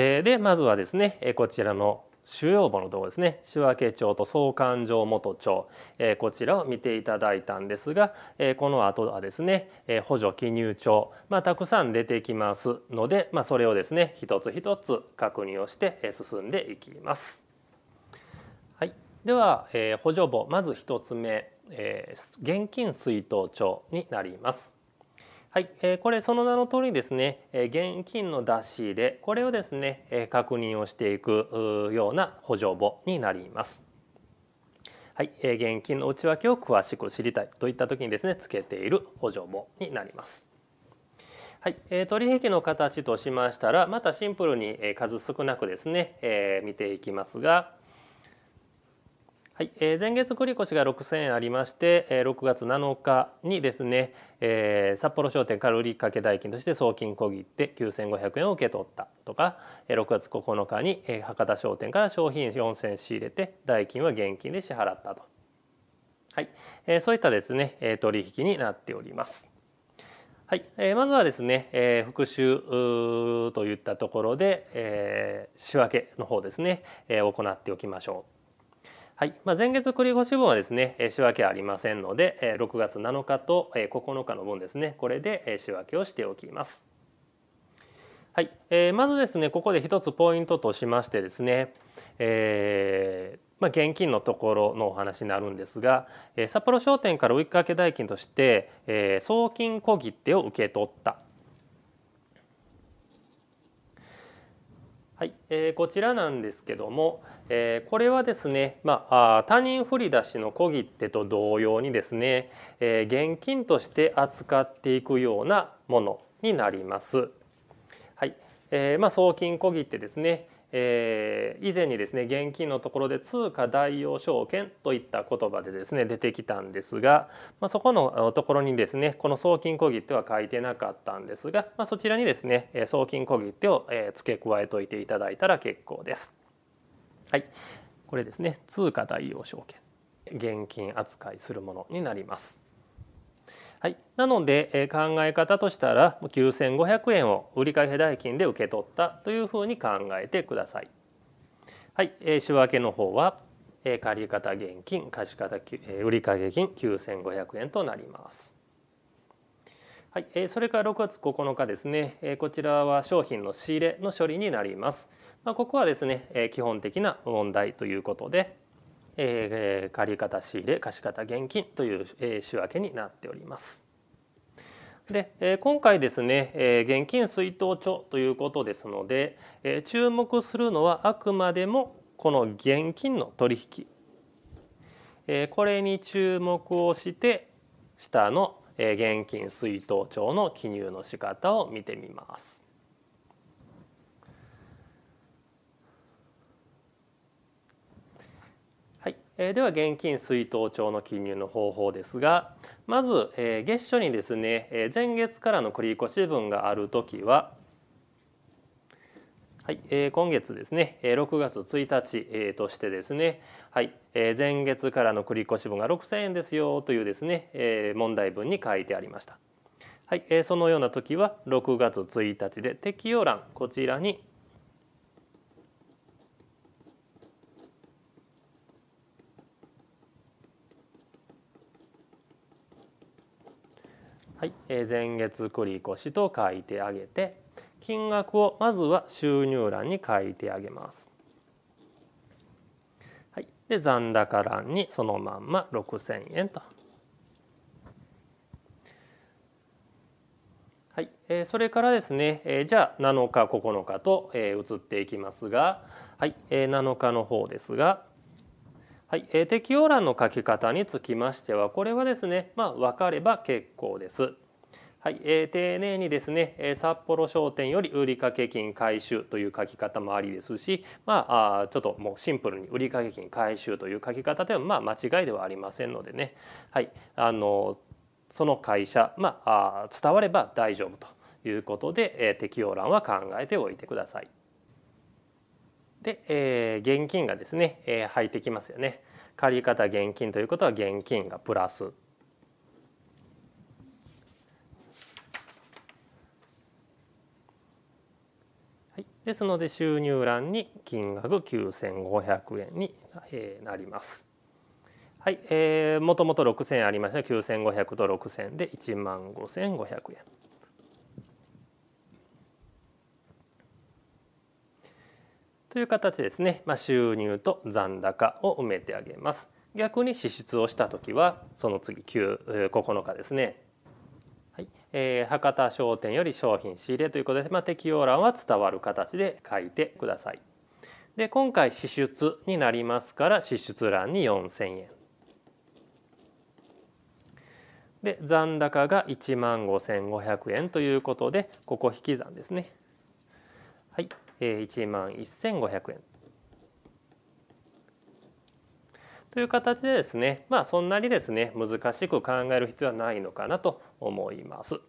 えー、でまずはですね、えこちらの主要簿のところですね仕分帳と総勘定元帳、えー、こちらを見ていただいたんですが、えー、この後はですね、えー、補助記入帳、まあ、たくさん出てきますので、まあ、それをですね一つ一つ確認をして進んでいきます。はい、では、えー、補助簿まず1つ目、えー、現金出納帳になります。はい、えこれその名の通りですね、え現金の出し入れこれをですね、え確認をしていくような補助簿になります。はい、え現金の内訳を詳しく知りたいといった時にですねつけている補助簿になります。はい、えー、取引の形としましたらまたシンプルにえ数少なくですね、え見ていきますが。はい、えー、前月繰り越しが6000円ありまして、えー、6月7日にですね、えー、札幌商店から売け代金として送金小切手9500円を受け取ったとか、えー、6月9日に、えー、博多商店から商品4000円仕入れて代金は現金で支払ったと、はいえー、そういったですね、えー、取引になっております。はい、えー、まずはですね、えー、復習といったところで、えー、仕分けの方ですね、えー、行っておきましょう。はい、まあ、前月繰り越し分はですね仕分けありませんので6月7日と9日の分ですねこれで仕分けをしておきます。はい、えー、まずですねここで一つポイントとしましてですね、えーまあ、現金のところのお話になるんですが、えー、札幌商店から追いかけ代金として、えー、送金小切手を受け取ったはい、えー、こちらなんですけども、えー、これはですね、まあ、他人振り出しの小切手と同様にですね、えー、現金として扱っていくようなものになります。はい、えー、まあ、送金小切手ですね、えー、以前にですね現金のところで通貨代用証券といった言葉でですね出てきたんですが、まあ、そこのところにですねこの送金小切手は書いてなかったんですが、まあ、そちらにですね送金小切手を付け加えておいていただいたら結構です。はい、これですね通貨代用証券現金扱いするものになります。はい、なので、え考え方としたら9,500円を売掛代金で受け取ったというふうに考えてください。はい、え仕けの方は、え借方現金貸方、え売掛金9,500円となります。はい、それから6月9日ですねこちらは商品の仕入れの処理になります。まあ、ここはですね基本的な問題ということでえー、借方仕入れ貸方現金という、えー、仕分けになっております。で、えー、今回ですね、えー、現金出納帳ということですので、えー、注目するのはあくまでもこの現金の取引、えー、これに注目をして下の現金出納帳の記入の仕方を見てみます。えでは現金水頭帳の記入の方法ですがまず、え月初にですね、え前月からの繰越分がある時ははいえー、今月ですね、えー、6月1日、えー、としてですね、はいえー、前月からの繰越分が6,000円ですよというですね、えー、問題文に書いてありました。はいえそのような時は6月1日で適用欄こちらにはい、えー、前月繰越と書いてあげて金額をまずは収入欄に書いてあげます。はい、で残高欄にそのまんま6,000円と。はい、えそれからですね、えじゃあ7日9日と、え移っていきますが、はいえ7日の方ですがはい、え適用欄の書き方につきましてはこれはですね、まあ、分かれば結構です。はいえー、丁寧にですね、えー、札幌商店より売掛金回収という書き方もありですし、まあ、あちょっともうシンプルに売掛金回収という書き方ではまあ間違いではありませんのでね、はい、あのその会社、まあ、伝われば大丈夫ということで、えー、適用欄は考えておいてください。で、えー、現金がですね、えー、入ってきますよね。借方現金ということは現金がプラス。はい、ですので収入欄に金額9500円に、えー、なります。はい、えー、もともと6000円ありました9500と6000で1万5500円。という形ですね、まあ、収入と残高を埋めてあげます。逆に支出をした時はその次9 9日ですね。はいえー、博多商店より商品仕入れということで、まあ、適用欄は伝わる形で書いてください。で今回支出になりますから支出欄に4,000円。で残高が1万5,500円ということでここ引き算ですね。はい1万1500円という形でですねまあそんなにですね難しく考える必要はないのかなと思います。